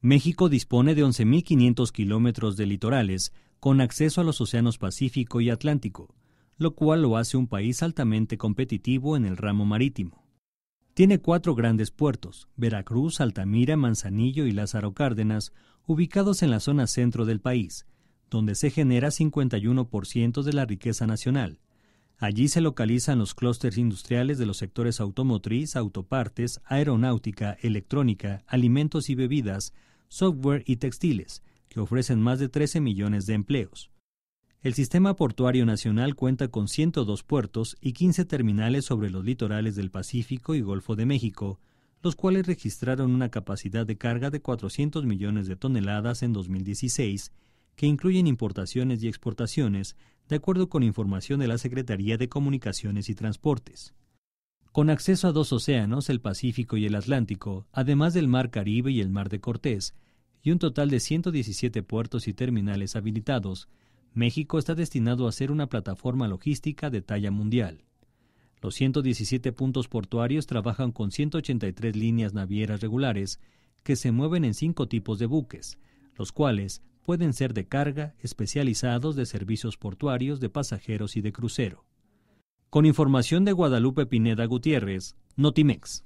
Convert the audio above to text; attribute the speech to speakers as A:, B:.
A: México dispone de 11.500 kilómetros de litorales con acceso a los océanos Pacífico y Atlántico, lo cual lo hace un país altamente competitivo en el ramo marítimo. Tiene cuatro grandes puertos, Veracruz, Altamira, Manzanillo y Lázaro Cárdenas, ubicados en la zona centro del país, donde se genera 51% de la riqueza nacional, Allí se localizan los clústeres industriales de los sectores automotriz, autopartes, aeronáutica, electrónica, alimentos y bebidas, software y textiles, que ofrecen más de 13 millones de empleos. El sistema portuario nacional cuenta con 102 puertos y 15 terminales sobre los litorales del Pacífico y Golfo de México, los cuales registraron una capacidad de carga de 400 millones de toneladas en 2016 que incluyen importaciones y exportaciones, de acuerdo con información de la Secretaría de Comunicaciones y Transportes. Con acceso a dos océanos, el Pacífico y el Atlántico, además del Mar Caribe y el Mar de Cortés, y un total de 117 puertos y terminales habilitados, México está destinado a ser una plataforma logística de talla mundial. Los 117 puntos portuarios trabajan con 183 líneas navieras regulares que se mueven en cinco tipos de buques, los cuales pueden ser de carga, especializados de servicios portuarios, de pasajeros y de crucero. Con información de Guadalupe Pineda Gutiérrez, Notimex.